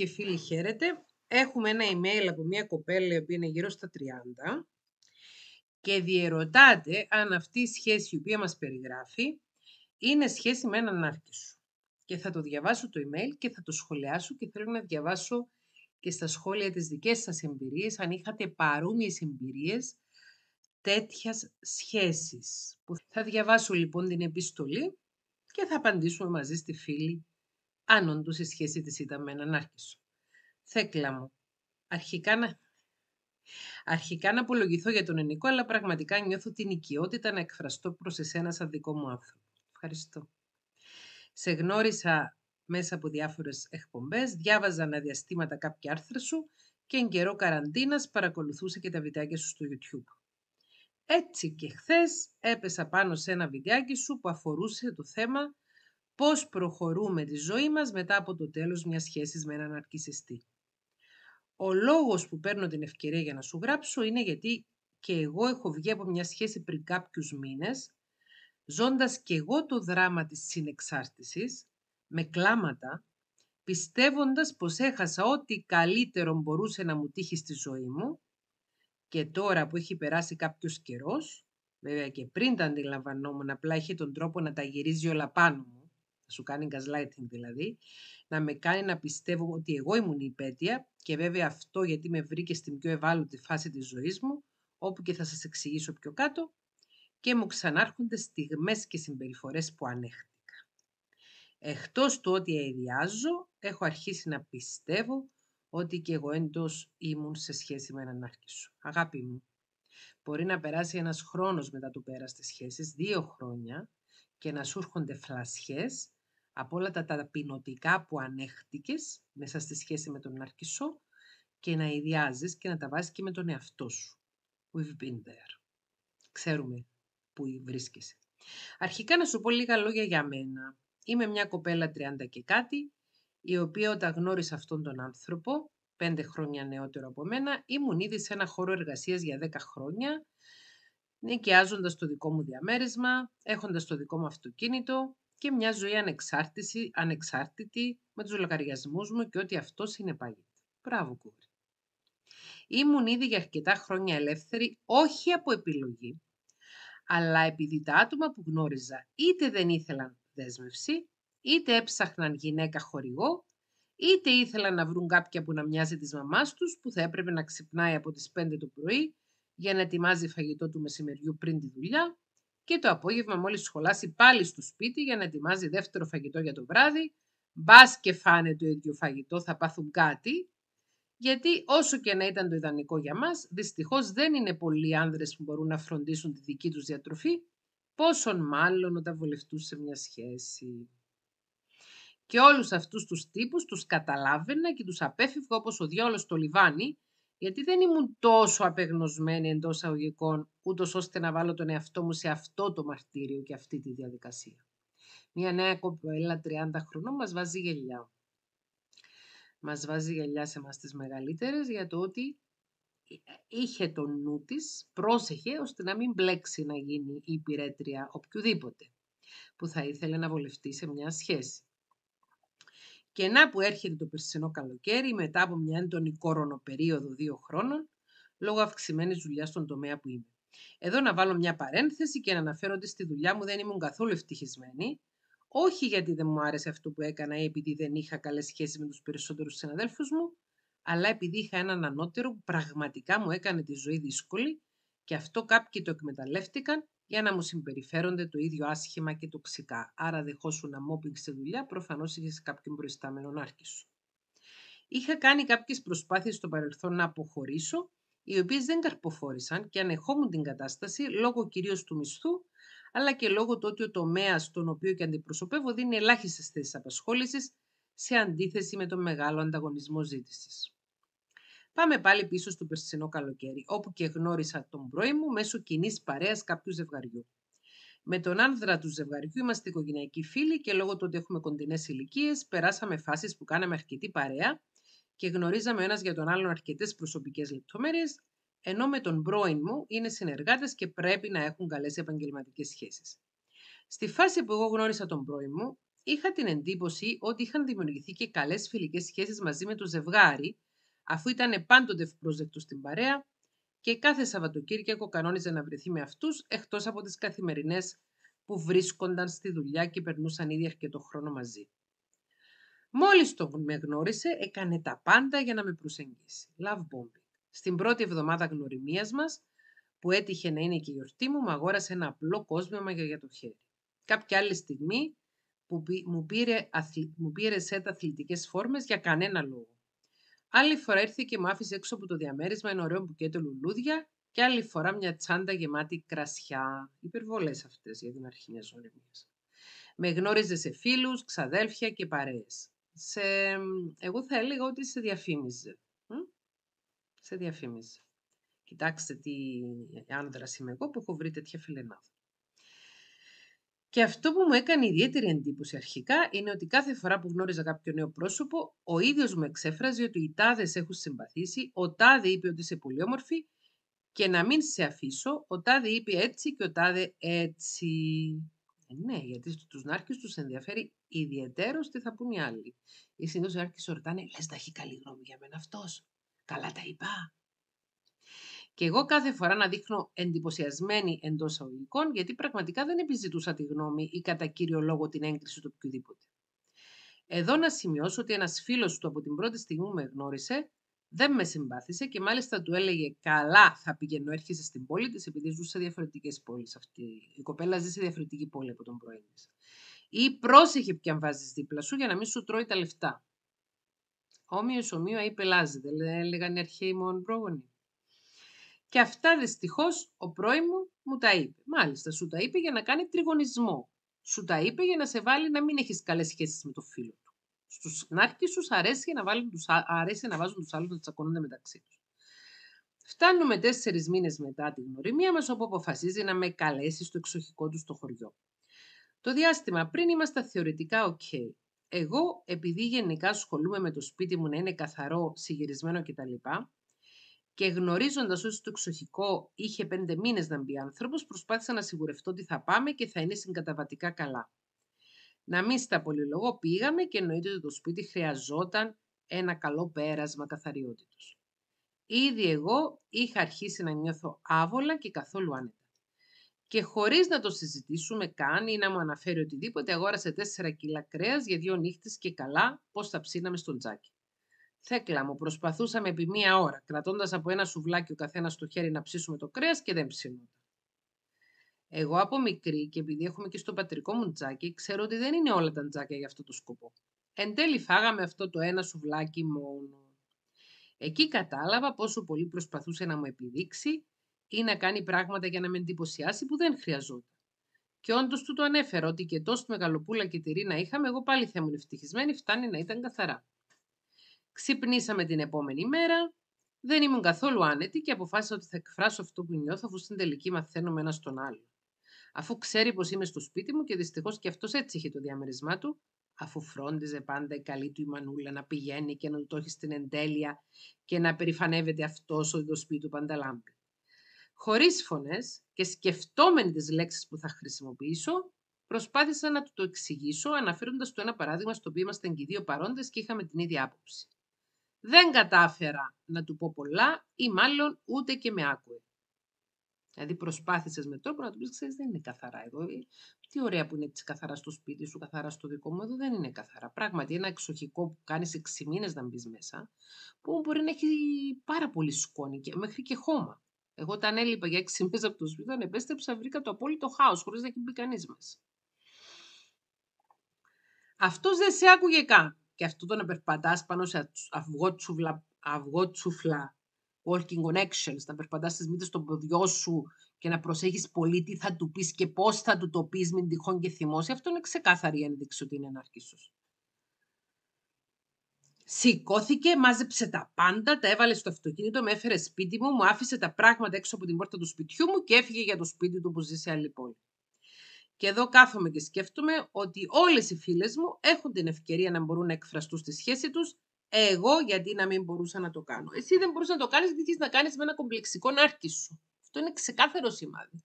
και φίλοι χαίρετε. Έχουμε ένα email από μια κοπέλα που είναι γύρω στα 30 και διερωτάται αν αυτή η σχέση η οποία μας περιγράφει είναι σχέση με έναν σου. Και θα το διαβάσω το email και θα το σχολιάσω και θέλω να διαβάσω και στα σχόλια τις δικές σας εμπειρίες, αν είχατε παρόμοιες εμπειρίες τέτοιας σχέσης. Θα διαβάσω λοιπόν την επιστολή και θα απαντήσουμε μαζί στη φίλη αν του η σχέση της ήταν με έναν άρχισο. Θέκλα μου, αρχικά να... Αρχικά να απολογηθώ για τον Ενικό, αλλά πραγματικά νιώθω την οικειότητα να εκφραστώ προς εσένα σαν δικό μου άνθρωπο. Ευχαριστώ. Σε γνώρισα μέσα από διάφορες εκπομπές, διάβαζα αναδιαστήματα κάποια άρθρα σου και εν καιρό καραντίνας παρακολουθούσα και τα βιντεάκια σου στο YouTube. Έτσι και χθες έπεσα πάνω σε ένα βιντεάκι σου που αφορούσε το θέμα πώς προχωρούμε τη ζωή μας μετά από το τέλος μιας σχέσης με έναν αρκισιστή. Ο λόγος που παίρνω την ευκαιρία για να σου γράψω είναι γιατί και εγώ έχω βγει από μια σχέση πριν κάποιους μήνες, ζώντας και εγώ το δράμα της συνεξάρτησης, με κλάματα, πιστεύοντας πως έχασα ό,τι καλύτερο μπορούσε να μου τύχει στη ζωή μου και τώρα που έχει περάσει κάποιος καιρός, βέβαια και πριν τα αντιλαμβανόμουν, απλά είχε τον τρόπο να τα γυρίζει όλα πάνω μου, σου κάνει gaslighting δηλαδή, να με κάνει να πιστεύω ότι εγώ ήμουν η υπέτεια και βέβαια αυτό γιατί με βρήκε στην πιο ευάλωτη φάση της ζωής μου, όπου και θα σας εξηγήσω πιο κάτω, και μου ξανάρχονται στιγμές και συμπεριφορές που ανέχτηκα. Εκτός του ότι αειδιάζω, έχω αρχίσει να πιστεύω ότι και εγώ εντός ήμουν σε σχέση με έναν άρχισο. Αγάπη μου, μπορεί να περάσει ένας χρόνος μετά το πέρας της σχέσης, δύο χρόνια, και να σου έρχονται φλασιές από όλα τα ταπεινωτικά που ανέχτηκες μέσα στη σχέση με τον Ναρκισό και να ιδιάζεις και να τα βάζεις και με τον εαυτό σου. We've been there. Ξέρουμε που βρίσκεσαι. Αρχικά να σου πω λίγα λόγια για μένα. Είμαι μια κοπέλα 30 και κάτι, η οποία όταν γνώρισε αυτόν τον άνθρωπο, πέντε χρόνια νεότερο από μένα, ήμουν ήδη σε ένα χώρο εργασίας για 10 χρόνια, νοικιάζοντας το δικό μου διαμέρισμα, έχοντας το δικό μου αυτοκίνητο, και μια ζωή ανεξάρτηση, ανεξάρτητη με τους λογαριασμούς μου και ότι αυτό συνεπάγεται. Μπράβο, κόρη. Ήμουν ήδη για αρκετά χρόνια ελεύθερη, όχι από επιλογή, αλλά επειδή τα άτομα που γνώριζα είτε δεν ήθελαν δέσμευση, είτε έψαχναν γυναίκα χορηγό, είτε ήθελαν να βρουν κάποια που να μοιάζει της μαμάς τους, που θα έπρεπε να ξυπνάει από τις 5 το πρωί για να ετοιμάζει φαγητό του μεσημεριού πριν τη δουλειά, και το απόγευμα μόλις σχολάσει πάλι στο σπίτι για να ετοιμάζει δεύτερο φαγητό για το βράδυ, μπας και φάνε το ίδιο φαγητό θα πάθουν κάτι, γιατί όσο και να ήταν το ιδανικό για μας, δυστυχώς δεν είναι πολλοί άνδρες που μπορούν να φροντίσουν τη δική τους διατροφή, πόσον μάλλον όταν βολευτούν σε μια σχέση. Και όλους αυτούς τους τύπους τους καταλάβαινα και τους απέφευγα όπως ο διόλος το λιβάνι, γιατί δεν ήμουν τόσο απεγνωσμένη εντός αγωγικών, ούτως ώστε να βάλω τον εαυτό μου σε αυτό το μαρτύριο και αυτή τη διαδικασία. Μια νέα κοπέλα 30 χρονών μας βάζει γελιά. Μας βάζει γελιά σε εμάς τις μεγαλύτερες για το ότι ε, ε, είχε το νου της, πρόσεχε ώστε να μην μπλέξει να γίνει η υπηρέτρια οποιοδήποτε που θα ήθελε να βολευτεί σε μια σχέση. Και να που έρχεται το περσινό καλοκαίρι μετά από μια έντονη κορονοπερίοδο δύο χρόνων, λόγω αυξημένης δουλειάς στον τομέα που είμαι. Εδώ να βάλω μια παρένθεση και να αναφέρω ότι στη δουλειά μου δεν ήμουν καθόλου ευτυχισμένη. Όχι γιατί δεν μου άρεσε αυτό που έκανα ή επειδή δεν είχα καλές σχέσεις με τους περισσότερους συναδέλφους μου, αλλά επειδή είχα έναν ανώτερο που πραγματικά μου έκανε τη ζωή δύσκολη και αυτό κάποιοι το εκμεταλλεύτηκαν για να μου συμπεριφέρονται το ίδιο άσχημα και τοξικά. Άρα δεχόσουν να σε δουλειά, προφανώς είχες κάποιον προϊστάμενο άρχη σου. Είχα κάνει κάποιες προσπάθειες στο παρελθόν να αποχωρήσω, οι οποίες δεν καρποφόρησαν και ανεχόμουν την κατάσταση λόγω κυρίως του μισθού, αλλά και λόγω του ότι ο τομέας τον οποίο και αντιπροσωπεύω δίνει ελάχιστες θέσεις απασχόλησης σε αντίθεση με τον μεγάλο ανταγωνισμό ζήτησης. Πάμε πάλι πίσω στο περσινό καλοκαίρι, όπου και γνώρισα τον πρώην μου μέσω κοινής παρέας κάποιου ζευγαριού. Με τον άνδρα του ζευγαριού είμαστε οικογενειακοί φίλοι και λόγω του ότι έχουμε κοντινές ηλικίες, περάσαμε φάσεις που κάναμε αρκετή παρέα και γνωρίζαμε ένας για τον άλλον αρκετές προσωπικές λεπτομέρειες, ενώ με τον πρώην μου είναι συνεργάτες και πρέπει να έχουν καλές επαγγελματικές σχέσεις. Στη φάση που εγώ γνώρισα τον πρώην μου, είχα την εντύπωση ότι είχαν δημιουργηθεί και καλές φιλικές σχέσεις μαζί με το ζευγάρι, αφού ήταν πάντοτε ευπρόσδεκτος στην παρέα και κάθε Σαββατοκύριακο κανόνιζε να βρεθεί με αυτούς εκτός από τις καθημερινές που βρίσκονταν στη δουλειά και περνούσαν ήδη αρκετό χρόνο μαζί. Μόλις τον με γνώρισε, έκανε τα πάντα για να με προσεγγίσει. Love bombing. Στην πρώτη εβδομάδα γνωριμίας μας, που έτυχε να είναι και η γιορτή μου, μου αγόρασε ένα απλό κόσμημα για το χέρι. Κάποια άλλη στιγμή που μου πήρε, αθλη... μου πήρε σετ για κανένα λόγο. Άλλη φορά ήρθε και μου άφησε έξω από το διαμέρισμα ένα ωραίο μπουκέτο λουλούδια και άλλη φορά μια τσάντα γεμάτη κρασιά. Υπερβολές αυτές για την αρχή μιας ωρεμία. Με γνώριζε σε φίλους, ξαδέλφια και παρέες. Σε... Εγώ θα έλεγα ότι σε διαφήμιζε. Σε διαφήμιζε. Κοιτάξτε τι άνδρας είμαι εγώ που έχω βρει τέτοια φιλενάδα. Και αυτό που μου έκανε ιδιαίτερη εντύπωση αρχικά είναι ότι κάθε φορά που γνώριζα κάποιο νέο πρόσωπο, ο ίδιος μου εξέφραζε ότι οι τάδες έχουν συμπαθήσει, ο τάδε είπε ότι είσαι πολύ όμορφη και να μην σε αφήσω, ο τάδε είπε έτσι και ο τάδε έτσι. Ε, ναι, γιατί στους νάρκες τους ενδιαφέρει ιδιαίτερο τι θα πούν οι άλλοι. Οι οι σου ρωτάνε, λες, τα έχει καλή γνώμη για μένα αυτός. Καλά τα είπα. Και εγώ κάθε φορά να δείχνω εντυπωσιασμένη εντός αγωγικών, γιατί πραγματικά δεν επιζητούσα τη γνώμη ή κατά κύριο λόγο την έγκριση του οποιοδήποτε. Εδώ να σημειώσω ότι ένας φίλος του από την πρώτη στιγμή με γνώρισε, δεν με συμπάθησε και μάλιστα του έλεγε καλά θα πηγαίνω, έρχεσαι στην πόλη της επειδή ζούσε σε διαφορετικές πόλεις αυτή. Η κοπέλα ζει σε διαφορετική πόλη από τον πρώην της. Ή πρόσεχε πια βάζεις δίπλα σου για να μην σου τρώει τα λεφτά. Όμοιος ομοίου ή πελάζει, δεν έλεγαν οι αρχαίοι μόνο πρόγονοι. Και αυτά δυστυχώς, ο πρώην μου μου τα είπε. Μάλιστα, σου τα είπε για να κάνει τριγωνισμό. Σου τα είπε για να σε βάλει να μην έχεις καλές σχέσεις με το φίλο του. Στους σου αρέσει να, τους, αρέσει να βάζουν τους άλλους να τσακωνούνται μεταξύ τους. Φτάνουμε τέσσερις μήνες μετά τη γνωριμία μας, όπου αποφασίζει να με καλέσει στο εξοχικό του στο χωριό. Το διάστημα πριν είμαστε θεωρητικά οκ. Εγώ, επειδή γενικά ασχολούμαι με το σπίτι μου να είναι καθαρό, συγυρισμένο κτλ., και γνωρίζοντας ότι στο εξοχικό είχε πέντε μήνες να μπει άνθρωπος, προσπάθησα να σιγουρευτώ ότι θα πάμε και θα είναι συγκαταβατικά καλά. Να μην στα πολυλογώ, πήγαμε και εννοείται ότι το σπίτι χρειαζόταν ένα καλό πέρασμα καθαριότητα. Ήδη εγώ είχα αρχίσει να νιώθω άβολα και καθόλου άνετα. Και χωρίς να το συζητήσουμε καν ή να μου αναφέρει οτιδήποτε, αγόρασε 4 κιλά κρέας για δύο νύχτες και καλά πώς θα ψήναμε στον τζάκι. Θέκλα μου, προσπαθούσαμε επί μία ώρα, κρατώντας από ένα σουβλάκι ο καθένας στο χέρι να ψήσουμε το κρέας και δεν ψήνονταν. Εγώ από μικρή και επειδή έχουμε και στο πατρικό μου τζάκι, ξέρω ότι δεν είναι όλα τα τζάκια για αυτό το σκοπό. Εν τέλει φάγαμε αυτό το ένα σουβλάκι μόνο. Εκεί κατάλαβα πόσο πολύ προσπαθούσε να μου επιδείξει ή να κάνει πράγματα για να με εντυπωσιάσει που δεν χρειαζόταν. Και όντως του το ανέφερα ότι και τόσο μεγαλοπούλα και τη ρίνα είχαμε, εγώ πάλι θα ήμουν ευτυχισμένη, φτάνει να ήταν καθαρά. Ξυπνήσαμε την επόμενη μέρα. Δεν ήμουν καθόλου άνετη και αποφάσισα ότι θα εκφράσω αυτό που νιώθω, αφού στην τελική μαθαίνουμε ένας τον άλλο. Αφού ξέρει πως είμαι στο σπίτι μου και δυστυχώς και αυτός έτσι είχε το διαμερισμά του, αφού φρόντιζε πάντα η καλή του η μανούλα να πηγαίνει και να το έχει στην εντέλεια και να περηφανεύεται αυτός ότι το σπίτι του λάμπει. Χωρίς φωνές και σκεφτόμενοι τις λέξεις που θα χρησιμοποιήσω, προσπάθησα να του το εξηγήσω, αναφέροντας το ένα παράδειγμα στο οποίο ήμασταν και οι δύο παρόντες και είχαμε την ίδια άποψη. Δεν κατάφερα να του πω πολλά ή μάλλον ούτε και με άκουε. Δηλαδή προσπάθησες με τρόπο να του πεις, ξέρεις, δεν είναι καθαρά εδώ. Ε, τι ωραία που είναι έτσι καθαρά στο σπίτι σου, καθαρά στο δικό μου, εδώ δεν είναι καθαρά. Πράγματι, ένα εξοχικό που κάνεις 6 μήνες να μπεις μέσα, που μπορεί να έχει πάρα πολύ σκόνη και, μέχρι και χώμα. Εγώ όταν έλειπα για 6 μήνες από το σπίτι, όταν επέστρεψα βρήκα το απόλυτο χάος, χωρίς να έχει μπει κανείς μας Αυτός δεν σε άκουγε καν και αυτό το να περπατάς πάνω σε αυγό τσουφλα, αυγό walking on να περπατάς τι μύτες των ποδιών σου και να προσέχεις πολύ τι θα του πεις και πώς θα του το πεις, μην τυχόν και θυμώσει, αυτό είναι ξεκάθαρη ένδειξη ότι είναι ανάρκησο. Σηκώθηκε, μάζεψε τα πάντα, τα έβαλε στο αυτοκίνητο, με έφερε σπίτι μου, μου άφησε τα πράγματα έξω από την πόρτα του σπιτιού μου και έφυγε για το σπίτι του που ζει σε άλλη πόλη. Και εδώ κάθομαι και σκέφτομαι ότι όλες οι φίλες μου έχουν την ευκαιρία να μπορούν να εκφραστούν στη σχέση τους. Εγώ γιατί να μην μπορούσα να το κάνω. Εσύ δεν μπορούσες να το κάνεις, γιατί να κάνεις με ένα κομπλεξικό νάρκη σου. Αυτό είναι ξεκάθαρο σημάδι.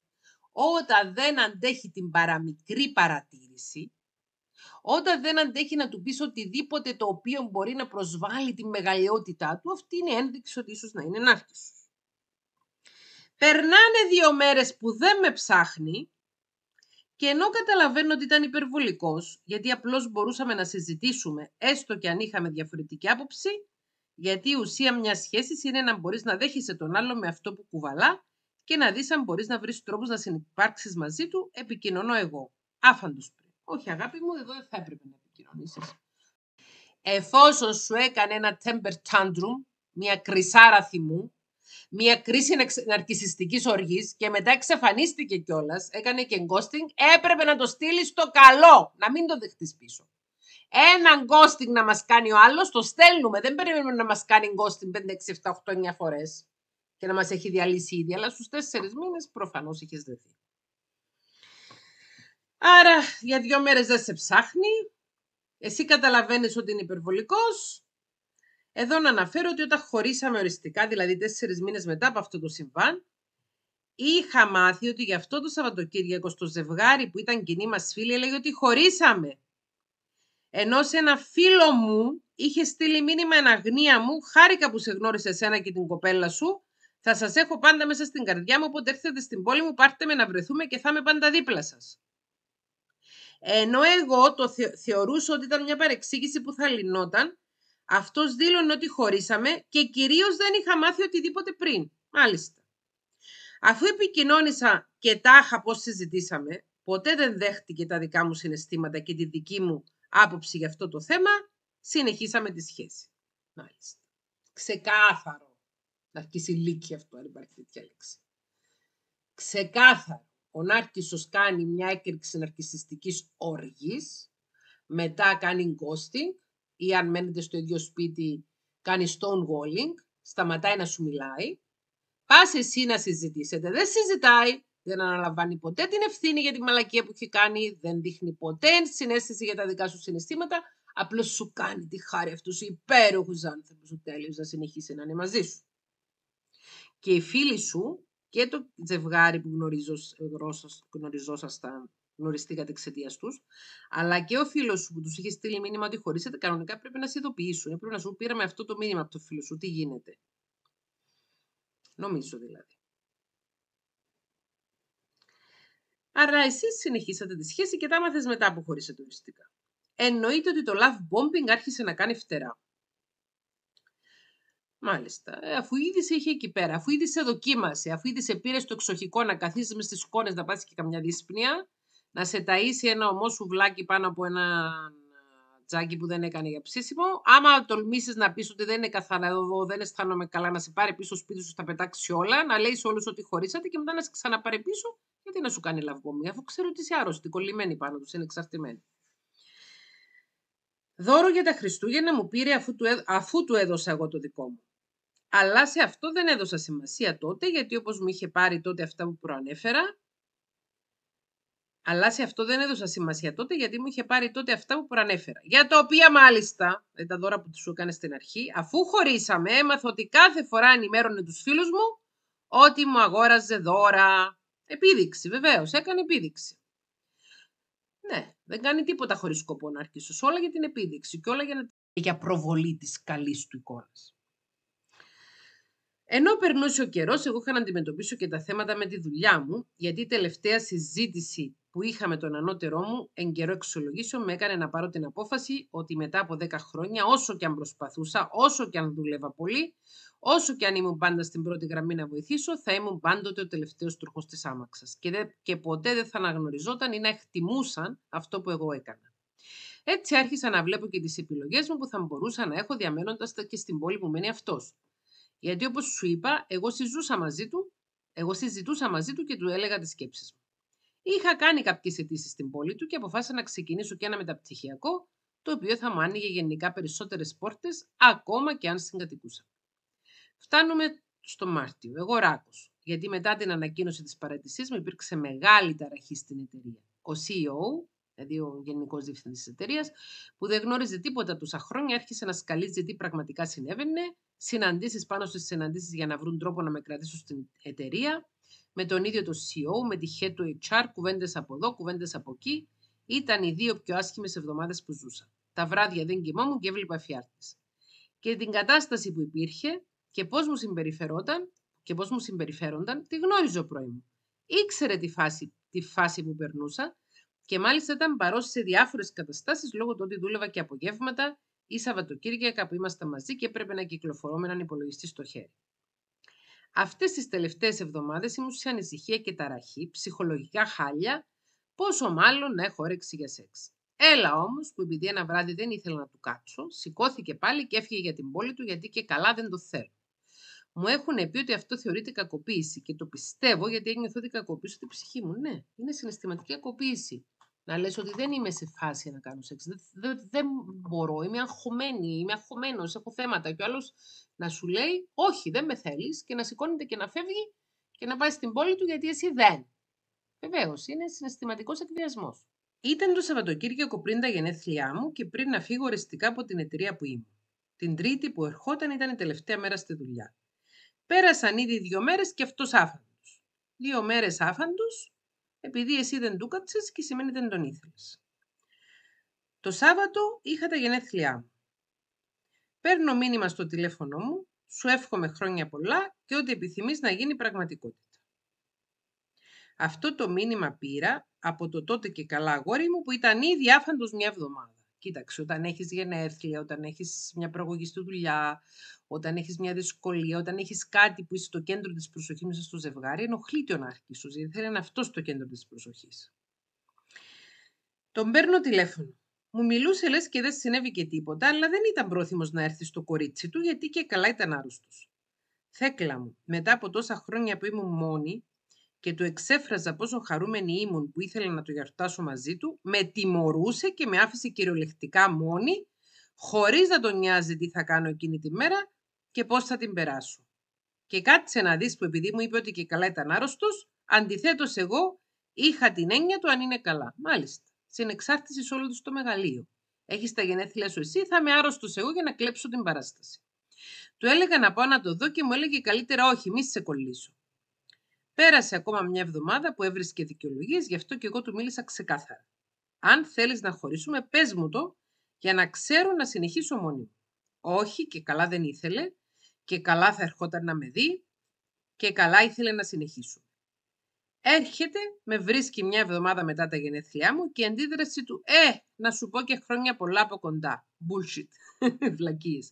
Όταν δεν αντέχει την παραμικρή παρατήρηση, όταν δεν αντέχει να του πεις οτιδήποτε το οποίο μπορεί να προσβάλλει τη μεγαλειότητά του, αυτή είναι ένδειξη ότι ίσως να είναι νάρκης. Περνάνε δύο μέρες που δεν με ψάχνει και ενώ καταλαβαίνω ότι ήταν υπερβολικός, γιατί απλώς μπορούσαμε να συζητήσουμε, έστω και αν είχαμε διαφορετική άποψη, γιατί η ουσία μιας σχέσης είναι να μπορείς να δέχεσαι τον άλλο με αυτό που κουβαλά και να δεις αν μπορείς να βρεις τρόπους να συνεπάρξεις μαζί του, επικοινωνώ εγώ. Άφαντος πριν. Όχι, αγάπη μου, εδώ δεν θα έπρεπε να επικοινωνήσεις. Εφόσον σου έκανε ένα temper tantrum, μια κρυσάρα θυμού, μια κρίση ναρκιστική οργής και μετά εξαφανίστηκε κιόλας, έκανε και γκόστινγκ, έπρεπε να το στείλει στο καλό, να μην το δεχτείς πίσω. Ένα γκόστινγκ να μας κάνει ο άλλος, το στέλνουμε, δεν περιμένουμε να μας κάνει γκόστινγκ 5, 6, 7, 8, 9 φορές και να μας έχει διαλύσει ήδη, αλλά στους 4 μήνες προφανώς είχες δεχτεί. Άρα για δύο μέρες δεν σε ψάχνει, εσύ καταλαβαίνεις ότι είναι υπερβολικός, εδώ να αναφέρω ότι όταν χωρίσαμε οριστικά, δηλαδή τέσσερις μήνες μετά από αυτό το συμβάν, είχα μάθει ότι γι' αυτό το Σαββατοκύριακο στο ζευγάρι που ήταν κοινή μας φίλη έλεγε ότι χωρίσαμε. Ενώ σε ένα φίλο μου είχε στείλει μήνυμα εν αγνία μου, χάρηκα που σε γνώρισε εσένα και την κοπέλα σου, θα σας έχω πάντα μέσα στην καρδιά μου, όποτε έρθετε στην πόλη μου πάρτε με να βρεθούμε και θα είμαι πάντα δίπλα σας. Ενώ εγώ το θεω, θεωρούσα ότι ήταν μια παρεξήγηση που θα λυνόταν αυτός δήλωνε ότι χωρίσαμε και κυρίως δεν είχα μάθει οτιδήποτε πριν. Μάλιστα. Αφού επικοινώνησα και τάχα πώς συζητήσαμε, ποτέ δεν δέχτηκε τα δικά μου συναισθήματα και τη δική μου άποψη για αυτό το θέμα, συνεχίσαμε τη σχέση. Μάλιστα. Ξεκάθαρο. Να αρχίσει λύκη αυτό, αν υπάρχει τέτοια λέξη. Ξεκάθαρο. Ο Νάρκησος κάνει μια έκρηξη ναρκισιστικής όργης, μετά κάνει γκόστινγκ, ή αν μένετε στο ίδιο σπίτι, κάνει stonewalling, σταματάει να σου μιλάει. Πας εσύ να συζητήσετε. Δεν συζητάει, δεν αναλαμβάνει ποτέ την ευθύνη για τη μαλακία που έχει κάνει, δεν δείχνει ποτέ συνέστηση για τα δικά σου συναισθήματα. Απλώς σου κάνει τη χάρη αυτούς του υπέροχου άνθρωπου του τέλειου να συνεχίσει να είναι μαζί σου. Και οι φίλοι σου και το ζευγάρι που γνωριζόσασταν γνωριστήκατε εξαιτίας τους. Αλλά και ο φίλος σου που τους είχε στείλει μήνυμα ότι χωρίσατε, κανονικά πρέπει να σε ειδοποιήσουν. Ε, πρέπει να σου πήραμε αυτό το μήνυμα από το φίλο σου, τι γίνεται. Νομίζω δηλαδή. Άρα εσείς συνεχίσατε τη σχέση και τα άμαθε μετά που χωρίσατε οριστικά. Εννοείται ότι το love bombing άρχισε να κάνει φτερά. Μάλιστα. Ε, αφού ήδη σε είχε εκεί πέρα, αφού ήδη σε δοκίμασε, αφού ήδη σε πήρε στο εξοχικό να καθίσεις μες στι σκόνε να πας και καμιά δύσπνοια, να σε ταΐσει ένα ομό σουβλάκι πάνω από ένα ε, τζάκι που δεν έκανε για ψήσιμο. Άμα τολμήσεις να πεις ότι δεν είναι καθαρά εδώ, δεν αισθάνομαι καλά, να σε πάρει πίσω σπίτι σου, θα πετάξει όλα, να λέει όλους ότι χωρίσατε και μετά να σε ξαναπάρει πίσω, γιατί να σου κάνει λαβγόμια, αφού ξέρω ότι είσαι άρρωστη, κολλημένη πάνω τους, είναι εξαρτημένη. Δώρο για τα Χριστούγεννα μου πήρε αφού του, αφού του έδωσα εγώ το δικό μου. Αλλά σε αυτό δεν έδωσα σημασία τότε, γιατί όπως μου είχε πάρει τότε αυτά που προανέφερα, αλλά σε αυτό δεν έδωσα σημασία τότε γιατί μου είχε πάρει τότε αυτά που προανέφερα. Για τα οποία μάλιστα, τα δώρα που σου έκανε στην αρχή, αφού χωρίσαμε, έμαθα ότι κάθε φορά ενημέρωνε τους φίλους μου ότι μου αγόραζε δώρα. Επίδειξη, βεβαίως, έκανε επίδειξη. Ναι, δεν κάνει τίποτα χωρίς σκοπό να αρχίσω. Όλα για την επίδειξη και όλα για, να... για προβολή της καλής του εικόνας. Ενώ περνούσε ο καιρός, εγώ είχα να αντιμετωπίσω και τα θέματα με τη δουλειά μου, γιατί η τελευταία συζήτηση που είχα με τον ανώτερό μου εν καιρό εξολογήσεων με έκανε να πάρω την απόφαση ότι μετά από 10 χρόνια, όσο και αν προσπαθούσα, όσο και αν δούλευα πολύ, όσο και αν ήμουν πάντα στην πρώτη γραμμή να βοηθήσω, θα ήμουν πάντοτε ο τελευταίος τροχός της άμαξας. Και, και ποτέ δεν θα αναγνωριζόταν ή να εκτιμούσαν αυτό που εγώ έκανα. Έτσι άρχισα να βλέπω και τις επιλογές μου που θα μπορούσα να έχω διαμένοντας και στην πόλη που μένει αυτός. Γιατί όπως σου είπα, εγώ συζούσα μαζί του, εγώ συζητούσα μαζί του και του έλεγα τις σκέψεις μου. Είχα κάνει κάποιες αιτήσεις στην πόλη του και αποφάσισα να ξεκινήσω και ένα μεταπτυχιακό, το οποίο θα μου άνοιγε γενικά περισσότερες πόρτες, ακόμα και αν συγκατοικούσα. Φτάνουμε στο Μάρτιο. Εγώ ράκος. Γιατί μετά την ανακοίνωση της παρατησή μου υπήρξε μεγάλη ταραχή στην εταιρεία. Ο CEO δηλαδή ο Γενικός Διευθυντής της εταιρείας, που δεν γνώριζε τίποτα τόσα χρόνια, άρχισε να σκαλίζει τι πραγματικά συνέβαινε. Συναντήσεις πάνω στις συναντήσεις για να βρουν τρόπο να με κρατήσουν στην εταιρεία. Με τον ίδιο το CEO, με τη head του HR, κουβέντες από εδώ, κουβέντες από εκεί. Ήταν οι δύο πιο άσχημες εβδομάδες που ζούσα. Τα βράδια δεν κοιμόμουν και έβλεπα εφιάρτε. Και την κατάσταση που υπήρχε και πώς μου συμπεριφερόταν και πώς μου συμπεριφέρονταν, τη γνώριζε ο πρώην μου. Ήξερε τη φάση, τη φάση που περνούσα και μάλιστα ήταν παρό σε διάφορες καταστάσεις λόγω του ότι δούλευα και απογεύματα ή Σαββατοκύριακα που ήμασταν μαζί και έπρεπε να κυκλοφορώ με έναν υπολογιστή στο χέρι. Αυτές τις τελευταίες εβδομάδες ήμουν σε ανησυχία και ταραχή, ψυχολογικά χάλια, πόσο μάλλον να έχω όρεξη για σεξ. Έλα όμως, που επειδή ένα βράδυ δεν ήθελα να του κάτσω, σηκώθηκε πάλι και έφυγε για την πόλη του γιατί και καλά δεν το θέλω. Μου έχουν πει ότι αυτό θεωρείται κακοποίηση και το πιστεύω γιατί ένιωθω ότι κακοποίησε την ψυχή μου. Ναι, είναι συναισθηματική κακοποίηση. Να λες ότι δεν είμαι σε φάση να κάνω σεξ. Δεν, δεν, μπορώ, είμαι αγχωμένη, είμαι αγχωμένος, έχω θέματα. Και ο άλλος να σου λέει, όχι, δεν με θέλεις και να σηκώνεται και να φεύγει και να πάει στην πόλη του γιατί εσύ δεν. Βεβαίως, είναι συναισθηματικός εκβιασμός. Ήταν το Σαββατοκύριακο πριν τα γενέθλιά μου και πριν να φύγω οριστικά από την εταιρεία που είμαι. Την Τρίτη που ερχόταν ήταν η τελευταία μέρα στη δουλειά. Πέρασαν ήδη δύο μέρες και αυτός άφαντος. Δύο μέρες άφαντος επειδή εσύ δεν του κάτσες και σημαίνει δεν τον ήθελες. Το Σάββατο είχα τα γενέθλιά μου. Παίρνω μήνυμα στο τηλέφωνο μου, σου εύχομαι χρόνια πολλά και ό,τι επιθυμείς να γίνει πραγματικότητα. Αυτό το μήνυμα πήρα από το τότε και καλά αγόρι μου που ήταν ήδη άφαντος μια εβδομάδα. Κοίταξε, όταν έχεις γενέθλια, όταν έχεις μια προαγωγή στη δουλειά, όταν έχεις μια δυσκολία, όταν έχεις κάτι που είσαι στο κέντρο της προσοχής μέσα στο ζευγάρι, ενοχλείται ο ναρκής σου, γιατί θέλει να αυτός στο κέντρο της προσοχής. Τον παίρνω τηλέφωνο. Μου μιλούσε λες και δεν συνέβη και τίποτα, αλλά δεν ήταν πρόθυμος να έρθει στο κορίτσι του, γιατί και καλά ήταν άρρωστος. Θέκλα μου, μετά από τόσα χρόνια που ήμουν μόνη, και του εξέφραζα πόσο χαρούμενη ήμουν που ήθελα να το γιορτάσω μαζί του, με τιμωρούσε και με άφησε κυριολεκτικά μόνη, χωρίς να τον νοιάζει τι θα κάνω εκείνη τη μέρα και πώς θα την περάσω. Και κάτσε να δεις που επειδή μου είπε ότι και καλά ήταν άρρωστος, αντιθέτως εγώ είχα την έννοια του αν είναι καλά. Μάλιστα, συνεξάρτηση σε όλο του το μεγαλείο. Έχεις τα γενέθλια σου εσύ, θα είμαι άρρωστος εγώ για να κλέψω την παράσταση. Του έλεγα να πάω να το δω και μου έλεγε καλύτερα όχι, μη σε κολλήσω. Πέρασε ακόμα μια εβδομάδα που έβρισκε δικαιολογίες, γι' αυτό και εγώ του μίλησα ξεκάθαρα. Αν θέλεις να χωρίσουμε, πες μου το, για να ξέρω να συνεχίσω μόνη Όχι και καλά δεν ήθελε, και καλά θα ερχόταν να με δει, και καλά ήθελε να συνεχίσω. Έρχεται, με βρίσκει μια εβδομάδα μετά τα γενέθλιά μου και η αντίδραση του «Ε, να σου πω και χρόνια πολλά από κοντά». Bullshit. Βλακίες.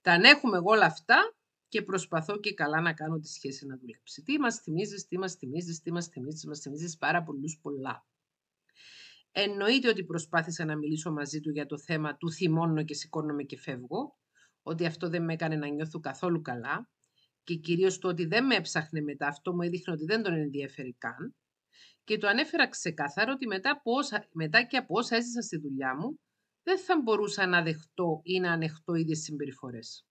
Τα ανέχουμε εγώ όλα αυτά και προσπαθώ και καλά να κάνω τη σχέση να δουλέψει. Τι μας θυμίζεις, τι μας θυμίζεις, τι μας θυμίζεις, μας θυμίζεις πάρα πολλούς πολλά. Εννοείται ότι προσπάθησα να μιλήσω μαζί του για το θέμα του θυμώνω και σηκώνομαι και φεύγω, ότι αυτό δεν με έκανε να νιώθω καθόλου καλά και κυρίως το ότι δεν με έψαχνε μετά αυτό μου έδειχνε ότι δεν τον ενδιαφέρει καν και το ανέφερα ξεκαθάρο ότι μετά, από μετά και από όσα έζησα στη δουλειά μου δεν θα μπορούσα να δεχτώ ή να ανεχτώ ίδιες συμπεριφορές.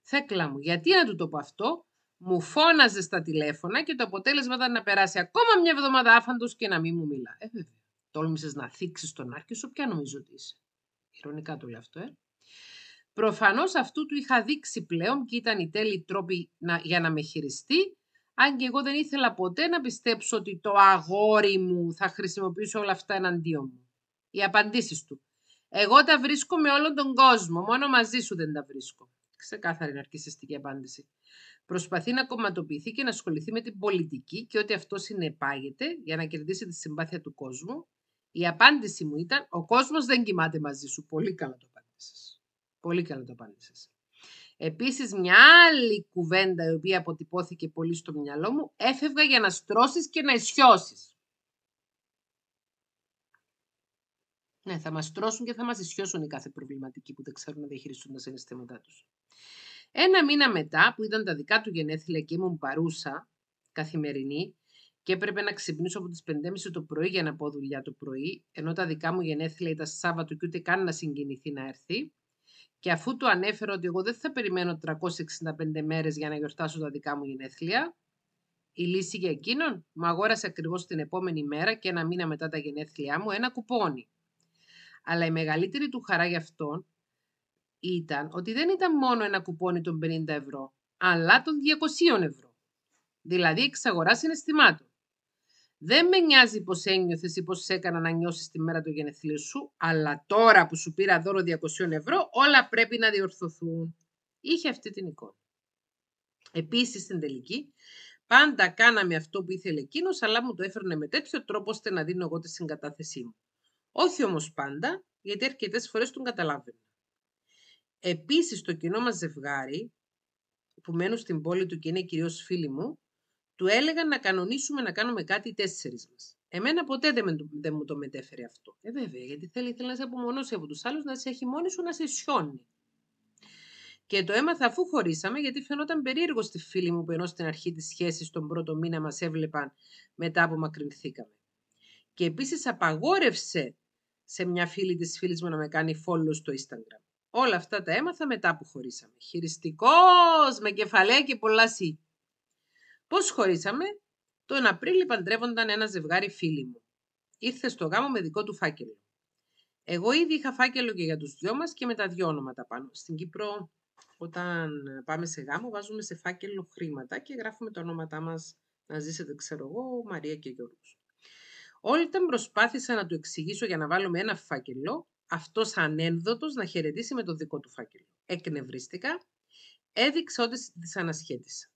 Θέκλα μου, γιατί να του το πω αυτό, μου φώναζε στα τηλέφωνα και το αποτέλεσμα ήταν να περάσει ακόμα μια εβδομάδα άφαντος και να μην μου μιλά. Ε, βέβαια. Τόλμησες να θίξεις τον άρχη σου, Ποια νομίζω ότι είσαι. Ηρωνικά το λέω αυτό, ε. Προφανώς αυτού του είχα δείξει πλέον και ήταν η τέλειη τρόπη να, για να με χειριστεί, αν και εγώ δεν ήθελα ποτέ να πιστέψω ότι το αγόρι μου θα χρησιμοποιήσω όλα αυτά εναντίον μου. Οι απαντήσεις του. Εγώ τα βρίσκω με όλον τον κόσμο, μόνο μαζί σου δεν τα βρίσκω. Ξεκάθαρη ναρκιστική απάντηση. Προσπαθεί να κομματοποιηθεί και να ασχοληθεί με την πολιτική και ότι αυτό συνεπάγεται για να κερδίσει τη συμπάθεια του κόσμου. Η απάντηση μου ήταν: Ο κόσμος δεν κοιμάται μαζί σου. Πολύ καλά το απάντησες. Πολύ καλά το Επίσης, μια άλλη κουβέντα η οποία αποτυπώθηκε πολύ στο μυαλό μου: Έφευγα για να στρώσεις και να ισιώσεις. Ναι, θα μας τρώσουν και θα μας ισιώσουν η κάθε προβληματική που δεν ξέρουν να διαχειριστούν τα συναισθήματά τους. Ένα μήνα μετά που ήταν τα δικά του γενέθλια και ήμουν παρούσα, καθημερινή, και έπρεπε να ξυπνήσω από τις 5.30 το πρωί για να πω δουλειά το πρωί, ενώ τα δικά μου γενέθλια ήταν Σάββατο και ούτε καν να συγκινηθεί να έρθει. Και αφού του ανέφερα ότι εγώ δεν θα περιμένω 365 μέρες για να γιορτάσω τα δικά μου γενέθλια, η λύση για εκείνον μου αγόρασε ακριβώς την επόμενη μέρα και ένα μήνα μετά τα γενέθλιά μου ένα κουπόνι αλλά η μεγαλύτερη του χαρά για αυτόν ήταν ότι δεν ήταν μόνο ένα κουπόνι των 50 ευρώ, αλλά των 200 ευρώ. Δηλαδή εξαγορά συναισθημάτων. Δεν με νοιάζει πώ ένιωθες ή πώ έκανα να νιώσεις τη μέρα του γενεθλίου σου, αλλά τώρα που σου πήρα δώρο 200 ευρώ, όλα πρέπει να διορθωθούν. Είχε αυτή την εικόνα. Επίσης στην τελική, πάντα κάναμε αυτό που ήθελε εκείνος, αλλά μου το έφερνε με τέτοιο τρόπο ώστε να δίνω εγώ τη συγκατάθεσή μου. Όχι όμως πάντα, γιατί αρκετές φορές τον καταλάβαινα. Επίσης, το κοινό μας ζευγάρι, που μένω στην πόλη του και είναι κυρίως φίλοι μου, του έλεγαν να κανονίσουμε να κάνουμε κάτι οι τέσσερις μας. Εμένα ποτέ δεν, μου το μετέφερε αυτό. Ε, βέβαια, γιατί θέλει, θέλει να σε απομονώσει από τους άλλους, να σε έχει μόνη σου, να σε σιώνει. Και το έμαθα αφού χωρίσαμε, γιατί φαινόταν περίεργο στη φίλη μου που ενώ στην αρχή της σχέσης τον πρώτο μήνα μας έβλεπαν, μετά μακρυνθήκαμε και επίσης απαγόρευσε σε μια φίλη της φίλης μου να με κάνει follow στο Instagram. Όλα αυτά τα έμαθα μετά που χωρίσαμε. Χειριστικός, με κεφαλαία και πολλά σι. Πώς χωρίσαμε? Τον Απρίλιο παντρεύονταν ένα ζευγάρι φίλη μου. Ήρθε στο γάμο με δικό του φάκελο. Εγώ ήδη είχα φάκελο και για τους δυο μας και με τα δυο όνοματα πάνω. Στην Κύπρο όταν πάμε σε γάμο βάζουμε σε φάκελο χρήματα και γράφουμε τα ονόματά μας να ζήσετε ξέρω εγώ Μαρία και Γιώργος. Όταν προσπάθησα να του εξηγήσω για να βάλουμε ένα φάκελο, αυτός ανένδοτος να χαιρετήσει με το δικό του φάκελο. Εκνευρίστηκα, έδειξε ότι τη ανασχέτησα.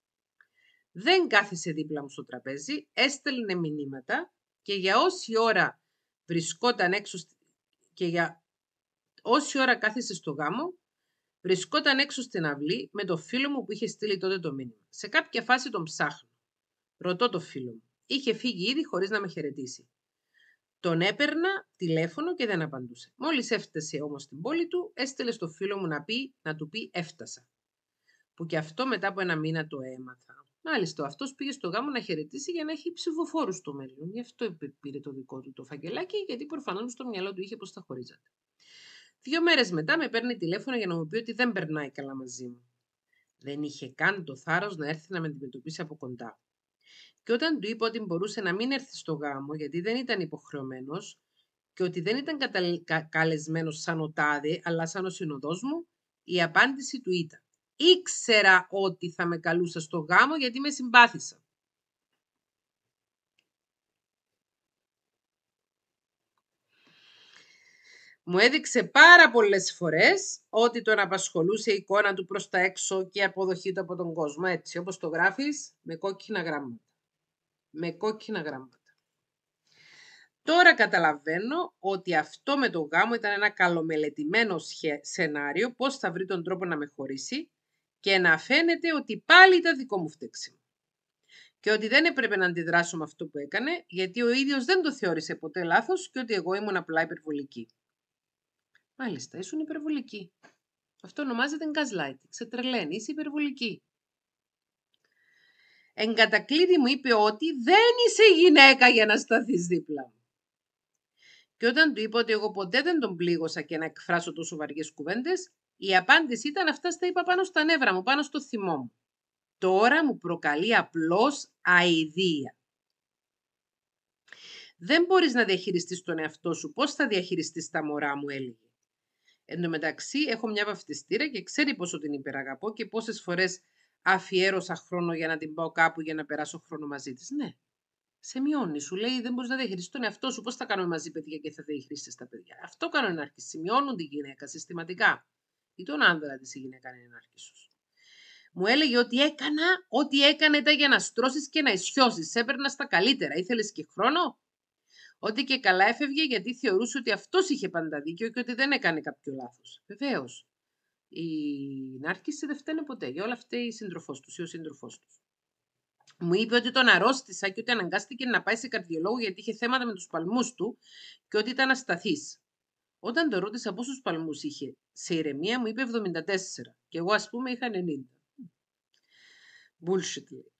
Δεν κάθισε δίπλα μου στο τραπέζι, έστελνε μηνύματα και για όση ώρα βρισκόταν έξω και για όση ώρα κάθισε στο γάμο, βρισκόταν έξω στην αυλή με το φίλο μου που είχε στείλει τότε το μήνυμα. Σε κάποια φάση τον ψάχνω. Ρωτώ το φίλο μου. Είχε φύγει ήδη χωρίς να με χαιρετήσει. Τον έπαιρνα τηλέφωνο και δεν απαντούσε. Μόλις έφτασε όμως στην πόλη του, έστειλε στο φίλο μου να, πει, να του πει «έφτασα». Που και αυτό μετά από ένα μήνα το έμαθα. Μάλιστα, αυτός πήγε στο γάμο να χαιρετήσει για να έχει ψηφοφόρους στο μέλλον. Γι' αυτό πήρε το δικό του το φακελάκι, γιατί προφανώς στο μυαλό του είχε πως θα χωρίζατε. Δύο μέρες μετά με παίρνει τηλέφωνο για να μου πει ότι δεν περνάει καλά μαζί μου. Δεν είχε καν το θάρρος να έρθει να με αντιμετωπίσει από κοντά. Και όταν του είπα ότι μπορούσε να μην έρθει στο γάμο γιατί δεν ήταν υποχρεωμένος και ότι δεν ήταν κατα... καλεσμένος σαν ο τάδε αλλά σαν ο συνοδός μου, η απάντηση του ήταν. Ήξερα ότι θα με καλούσα στο γάμο γιατί με συμπάθησα. Μου έδειξε πάρα πολλές φορές ότι τον απασχολούσε η εικόνα του προς τα έξω και η αποδοχή του από τον κόσμο. Έτσι, όπως το γράφεις, με κόκκινα γράμματα. Με κόκκινα γράμματα. Τώρα καταλαβαίνω ότι αυτό με τον γάμο ήταν ένα καλομελετημένο σενάριο πώς θα βρει τον τρόπο να με χωρίσει και να φαίνεται ότι πάλι ήταν δικό μου φταίξιμο. Και ότι δεν έπρεπε να αντιδράσω με αυτό που έκανε, γιατί ο ίδιος δεν το θεώρησε ποτέ λάθος και ότι εγώ ήμουν απλά υπερβολική. Μάλιστα, ήσουν υπερβολική. Αυτό ονομάζεται gaslighting. Σε τρελαίνει, είσαι υπερβολική. Εγκατακλείδη μου είπε ότι δεν είσαι γυναίκα για να σταθείς δίπλα μου. Και όταν του είπα ότι εγώ ποτέ δεν τον πλήγωσα και να εκφράσω τόσο βαριές κουβέντες, η απάντηση ήταν αυτά στα είπα πάνω στα νεύρα μου, πάνω στο θυμό μου. Τώρα μου προκαλεί απλώς αηδία. Δεν μπορείς να διαχειριστείς τον εαυτό σου. Πώς θα διαχειριστείς τα μωρά μου, έλεγε. Εν τω μεταξύ, έχω μια βαφτιστήρα και ξέρει πόσο την υπεραγαπώ και πόσες φορές αφιέρωσα χρόνο για να την πάω κάπου για να περάσω χρόνο μαζί της. Ναι. Σε μειώνει, σου λέει, δεν μπορείς να διαχειριστείς τον εαυτό σου. Πώς θα κάνουμε μαζί παιδιά και θα διαχειριστείς τα παιδιά. Αυτό κάνω αρχίσει. Σημειώνουν τη γυναίκα συστηματικά. Ή τον άνδρα της η γυναίκα είναι αρχίσει. Μου έλεγε ότι έκανα ό,τι έκανε τα για να στρώσεις και να ισιώσεις. Έπαιρνας στα καλύτερα. Ήθελες και χρόνο. Ό,τι και καλά έφευγε γιατί θεωρούσε ότι αυτός είχε πάντα δίκιο και ότι δεν έκανε κάποιο λάθος. Βεβαίως. Η Νάρκηση δεν φταίνε ποτέ. Για όλα αυτά η σύντροφός τους ή ο σύντροφός τους. Μου είπε ότι τον αρρώστησα και ότι αναγκάστηκε να πάει σε καρδιολόγο γιατί είχε θέματα με τους παλμούς του και ότι ήταν ασταθής. Όταν το ρώτησα πόσους παλμούς είχε, σε ηρεμία μου είπε 74. Και εγώ, ας πούμε, είχα 90. Bullshit λέει.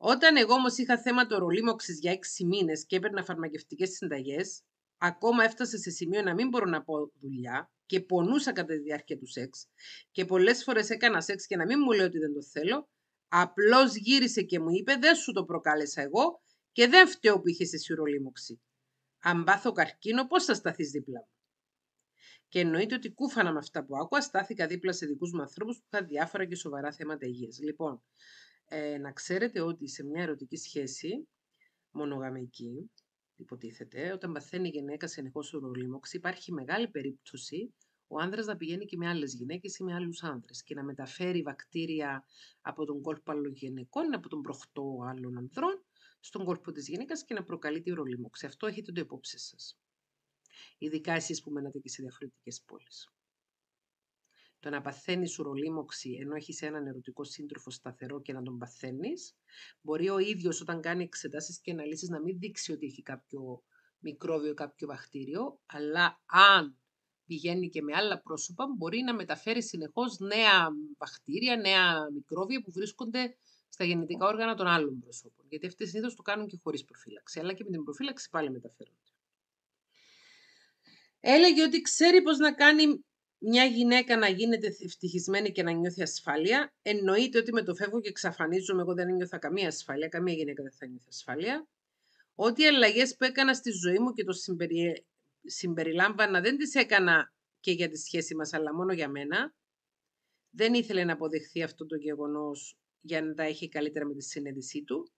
Όταν εγώ όμως είχα θέμα το ρολίμωξη για 6 μήνες και έπαιρνα φαρμακευτικές συνταγές, ακόμα έφτασε σε σημείο να μην μπορώ να πω δουλειά και πονούσα κατά τη διάρκεια του σεξ και πολλές φορές έκανα σεξ και να μην μου λέει ότι δεν το θέλω, απλώς γύρισε και μου είπε δεν σου το προκάλεσα εγώ και δεν φταίω που είχες εσύ ρολίμωξη. Αν πάθω καρκίνο, πώς θα σταθείς δίπλα μου. Και εννοείται ότι κούφανα με αυτά που άκουα, στάθηκα δίπλα σε δικούς μου ανθρώπους που είχαν διάφορα και σοβαρά θέματα υγείας. Λοιπόν, ε, να ξέρετε ότι σε μια ερωτική σχέση, μονογαμική, υποτίθεται, όταν παθαίνει η γυναίκα συνεχώς ορολίμωξη υπάρχει μεγάλη περίπτωση ο άνδρας να πηγαίνει και με άλλες γυναίκες ή με άλλους άνδρες και να μεταφέρει βακτήρια από τον κόλπο άλλων γυναικών, από τον προχτό άλλων ανδρών, στον κόλπο της γυναίκας και να προκαλεί τη ουρολίμωξη. Αυτό έχετε το υπόψη σας. Ειδικά εσείς που μένατε και σε διαφορετικές πόλεις. Το να παθαίνεις ουρολίμωξη ενώ έχεις έναν ερωτικό σύντροφο σταθερό και να τον παθαίνεις, μπορεί ο ίδιος όταν κάνει εξετάσεις και αναλύσεις να μην δείξει ότι έχει κάποιο μικρόβιο ή κάποιο βακτήριο, αλλά αν πηγαίνει και με άλλα πρόσωπα, μπορεί να μεταφέρει συνεχώς νέα βακτήρια, νέα μικρόβια που βρίσκονται στα γεννητικά όργανα των άλλων προσώπων. Γιατί αυτέ συνήθως το κάνουν και χωρίς προφύλαξη, αλλά και με την προφύλαξη πάλι μεταφέρονται. Έλεγε ότι ξέρει πώς να κάνει μια γυναίκα να γίνεται ευτυχισμένη και να νιώθει ασφάλεια, εννοείται ότι με το φεύγω και εξαφανίζομαι, εγώ δεν νιώθω καμία ασφάλεια, καμία γυναίκα δεν θα νιώθει ασφάλεια. Ό,τι οι αλλαγές που έκανα στη ζωή μου και το συμπεριλάμβανα δεν τις έκανα και για τη σχέση μας, αλλά μόνο για μένα. Δεν ήθελε να αποδεχθεί αυτό το γεγονός για να τα έχει καλύτερα με τη συνέντησή του.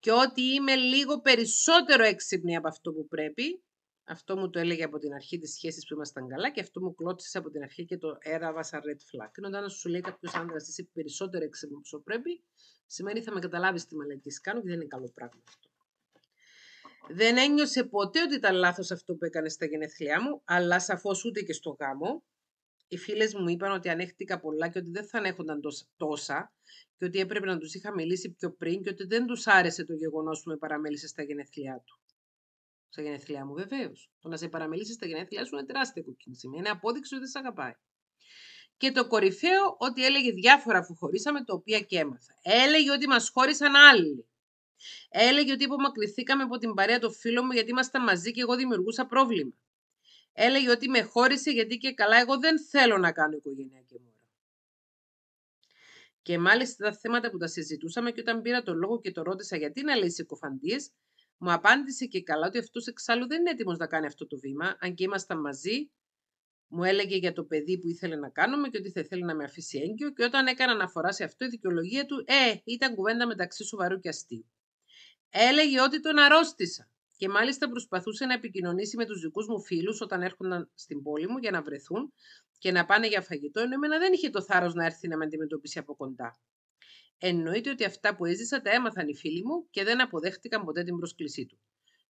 Και ότι είμαι λίγο περισσότερο έξυπνη από αυτό που πρέπει αυτό μου το έλεγε από την αρχή της σχέσης που ήμασταν καλά και αυτό μου κλώτησε από την αρχή και το έραβα σαν red flag. Ενώ όταν σου λέει κάποιος άντρα, είσαι περισσότερο έξυπνο πρέπει, σημαίνει θα με καταλάβεις τι μαλακή κάνω και δεν είναι καλό πράγμα αυτό. Δεν ένιωσε ποτέ ότι ήταν λάθος αυτό που έκανε στα γενέθλιά μου, αλλά σαφώς ούτε και στο γάμο. Οι φίλες μου είπαν ότι ανέχτηκα πολλά και ότι δεν θα ανέχονταν τόσα και ότι έπρεπε να τους είχα μιλήσει πιο πριν και ότι δεν τους άρεσε το γεγονός που με παραμέλησε στα γενέθλιά του στα γενέθλιά μου, βεβαίως. Το να σε παραμελήσεις στα γενέθλιά σου είναι τεράστια κοκκίνηση. Είναι απόδειξη ότι σε αγαπάει. Και το κορυφαίο ότι έλεγε διάφορα αφού χωρίσαμε, τα οποία και έμαθα. Έλεγε ότι μας χώρισαν άλλοι. Έλεγε ότι απομακρυνθήκαμε από την παρέα του φίλου μου γιατί ήμασταν μαζί και εγώ δημιουργούσα πρόβλημα. Έλεγε ότι με χώρισε γιατί και καλά εγώ δεν θέλω να κάνω οικογένεια και μου. Και μάλιστα τα θέματα που τα συζητούσαμε και όταν πήρα το λόγο και το ρώτησα γιατί να λέει συκοφαντίε, μου απάντησε και καλά ότι αυτός εξάλλου δεν είναι έτοιμος να κάνει αυτό το βήμα, αν και ήμασταν μαζί. Μου έλεγε για το παιδί που ήθελε να κάνουμε και ότι θα ήθελε να με αφήσει έγκυο και όταν έκανα αναφορά σε αυτό η δικαιολογία του «Ε, ήταν κουβέντα μεταξύ σοβαρού και αστείου». Έλεγε ότι τον αρρώστησα και μάλιστα προσπαθούσε να επικοινωνήσει με τους δικούς μου φίλους όταν έρχονταν στην πόλη μου για να βρεθούν και να πάνε για φαγητό, ενώ εμένα δεν είχε το θάρρος να έρθει να με αντιμετωπίσει από κοντά. Εννοείται ότι αυτά που έζησα τα έμαθαν οι φίλοι μου και δεν αποδέχτηκαν ποτέ την πρόσκλησή του.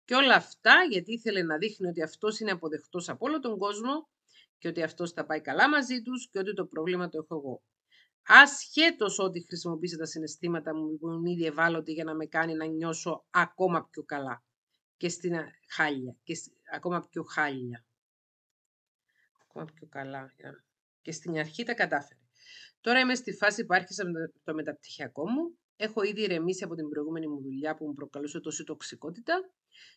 Και όλα αυτά γιατί ήθελε να δείχνει ότι αυτός είναι αποδεκτός από όλο τον κόσμο και ότι αυτός θα πάει καλά μαζί τους και ότι το πρόβλημα το έχω εγώ. Ασχέτως ότι χρησιμοποίησε τα συναισθήματα μου που είναι ήδη για να με κάνει να νιώσω ακόμα πιο καλά και στην χάλια, και ακόμα πιο χάλια. Ακόμα πιο καλά. Και στην αρχή τα κατάφερε. Τώρα είμαι στη φάση που άρχισα το μεταπτυχιακό μου. Έχω ήδη ηρεμήσει από την προηγούμενη μου δουλειά που μου προκαλούσε τόση τοξικότητα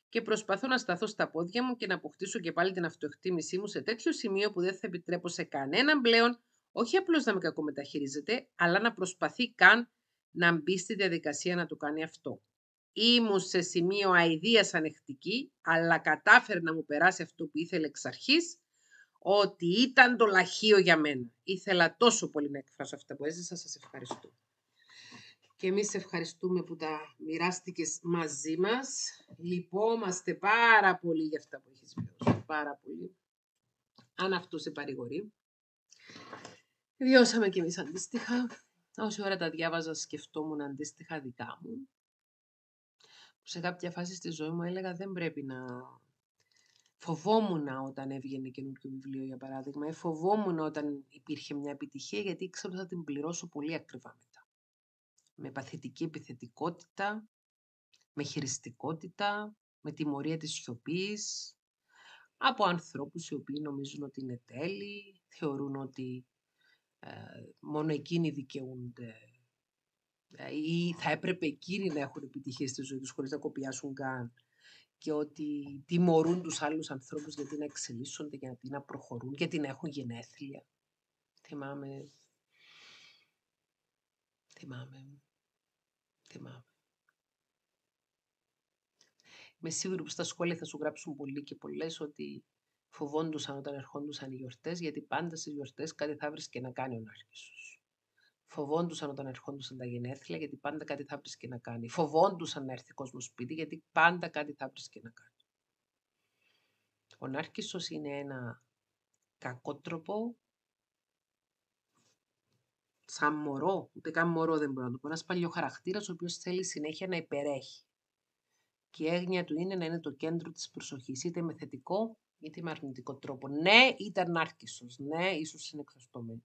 και προσπαθώ να σταθώ στα πόδια μου και να αποκτήσω και πάλι την αυτοεκτίμησή μου σε τέτοιο σημείο που δεν θα επιτρέπω σε κανέναν πλέον όχι απλώς να με κακομεταχειρίζεται, αλλά να προσπαθεί καν να μπει στη διαδικασία να το κάνει αυτό. Ήμουν σε σημείο αηδίας ανεκτική, αλλά κατάφερε να μου περάσει αυτό που ήθελε εξ αρχής ότι ήταν το λαχείο για μένα. Ήθελα τόσο πολύ να εκφράσω αυτά που έζησα. Σας ευχαριστώ. Και εμείς ευχαριστούμε που τα μοιράστηκες μαζί μας. Λυπόμαστε πάρα πολύ για αυτά που έχεις βιώσει. Πάρα πολύ. Αν αυτό σε παρηγορεί. Βιώσαμε κι εμείς αντίστοιχα. Όση ώρα τα διάβαζα σκεφτόμουν αντίστοιχα δικά μου. Σε κάποια φάση στη ζωή μου έλεγα δεν πρέπει να Φοβόμουν όταν έβγαινε καινούργιο βιβλίο, για παράδειγμα, ή φοβόμουν όταν υπήρχε μια επιτυχία, γιατί ήξερα ότι θα την πληρώσω πολύ ακριβά μετά. Με παθητική επιθετικότητα, με χειριστικότητα, με τιμωρία της σιωπής, από ανθρώπους οι οποίοι νομίζουν ότι είναι τέλειοι, θεωρούν ότι ε, μόνο εκείνοι δικαιούνται ε, ή θα έπρεπε εκείνοι να έχουν επιτυχία στη ζωή τους χωρίς να κοπιάσουν καν και ότι τιμωρούν τους άλλους ανθρώπους γιατί να εξελίσσονται, γιατί να προχωρούν, γιατί να έχουν γενέθλια. Θυμάμαι. Θυμάμαι. Θυμάμαι. Είμαι σίγουρη που στα σχόλια θα σου γράψουν πολλοί και πολλές ότι φοβόντουσαν όταν ερχόντουσαν οι γιορτές, γιατί πάντα στις γιορτές κάτι θα βρεις και να κάνει ο Νάρχης Φοβόντουσαν όταν ερχόντουσαν τα γενέθλια γιατί πάντα κάτι θα και να κάνει. Φοβόντουσαν να έρθει κόσμος σπίτι γιατί πάντα κάτι θα και να κάνει. Ο Νάρκισσος είναι ένα κακό τρόπο σαν μωρό, ούτε καν μωρό δεν μπορώ να το πω, παλιό χαρακτήρα ο οποίος θέλει συνέχεια να υπερέχει. Και η έγνοια του είναι να είναι το κέντρο της προσοχής, είτε με θετικό είτε με αρνητικό τρόπο. Ναι, ήταν άρκησο. ναι, ίσως είναι εξωστομένη.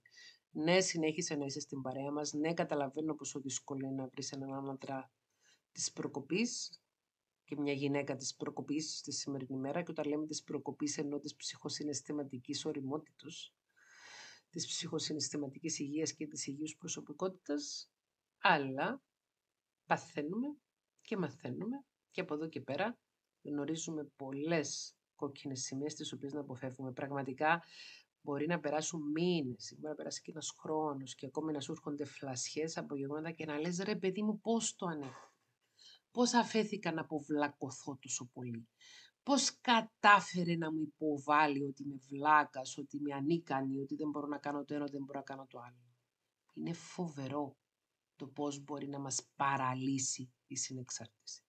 Ναι, συνέχισε να είσαι στην παρέα μας. Ναι, καταλαβαίνω πόσο δύσκολο είναι να βρεις έναν άνατρα της προκοπής και μια γυναίκα της προκοπής στη σημερινή μέρα και όταν λέμε της προκοπής ενώ της ψυχοσυναισθηματικής οριμότητος, της ψυχοσυναισθηματικής υγείας και της υγιούς προσωπικότητας, αλλά παθαίνουμε και μαθαίνουμε και από εδώ και πέρα γνωρίζουμε πολλές κόκκινες σημαίες τις οποίες να αποφεύγουμε. Πραγματικά Μπορεί να περάσουν μήνες, μπορεί να περάσει και ένα χρόνος και ακόμη να σου έρχονται φλασιές από γεγονότα και να λες ρε παιδί μου, πώς το ανέχω. Πώ αφέθηκα να αποβλακωθώ τόσο πολύ. Πώς κατάφερε να μου υποβάλει ότι με βλάκας, ότι με ανίκανη, ότι δεν μπορώ να κάνω το ένα, δεν μπορώ να κάνω το άλλο. Είναι φοβερό το πώς μπορεί να μας παραλύσει η συνεξάρτηση.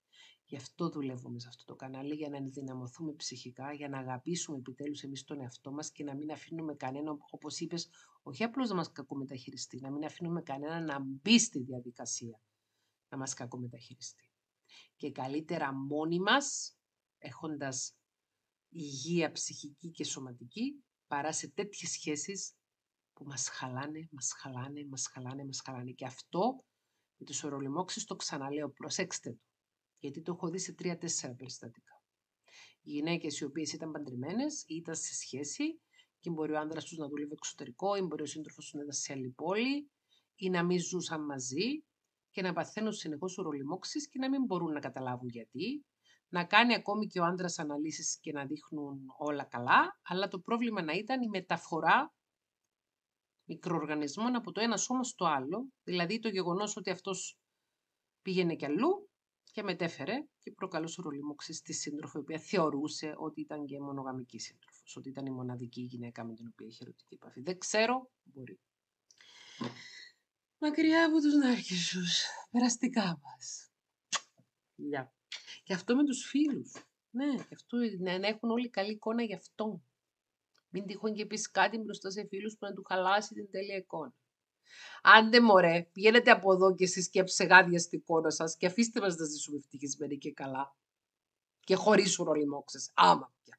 Γι' αυτό δουλεύουμε σε αυτό το κανάλι, για να ενδυναμωθούμε ψυχικά, για να αγαπήσουμε επιτέλους εμείς τον εαυτό μας και να μην αφήνουμε κανέναν, όπως είπες, όχι απλώς να μας κακομεταχειριστεί, να μην αφήνουμε κανέναν να μπει στη διαδικασία να μας κακομεταχειριστεί. Και καλύτερα μόνοι μας, έχοντας υγεία ψυχική και σωματική, παρά σε τέτοιες σχέσεις που μας χαλάνε, μας χαλάνε, μας χαλάνε, μας χαλάνε. Και αυτό με τους ορολιμόξει το ξαναλέω, προσέξτε το γιατί το έχω δει σε τρία-τέσσερα περιστατικά. Οι γυναίκες οι οποίες ήταν παντρεμένες ή ήταν σε σχέση και μπορεί ο άντρα τους να δουλεύει εξωτερικό, ή μπορεί ο σύντροφος τους να ήταν σε άλλη πόλη, ή να μην ζούσαν μαζί και να παθαίνουν συνεχώς ορολιμόξει και να μην μπορούν να καταλάβουν γιατί. Να κάνει ακόμη και ο άντρα αναλύσεις και να δείχνουν όλα καλά, αλλά το πρόβλημα να ήταν η μεταφορά μικροοργανισμών από το ένα σώμα στο άλλο, δηλαδή το γεγονός ότι αυτός πήγαινε κι αλλού και μετέφερε και προκαλούσε ρολιμόξη στη σύντροφο, η οποία θεωρούσε ότι ήταν και μονογαμική σύντροφος, ότι ήταν η μοναδική γυναίκα με την οποία είχε ερωτική επαφή. Δεν ξέρω, μπορεί. Ναι. Μακριά από τους σου. περαστικά μας. Γεια. Και αυτό με τους φίλους. Ναι, και αυτό, ναι, να έχουν όλοι καλή εικόνα γι' αυτό. Μην τυχόν και πεις κάτι μπροστά σε φίλους που να του χαλάσει την τέλεια εικόνα δεν ναι, μωρέ, πηγαίνετε από εδώ και εσείς και ψεγάδια στην εικόνα σας και αφήστε μας να ζήσουμε ευτυχισμένοι και καλά. Και χωρίς ουρολιμόξες. Άμα πια.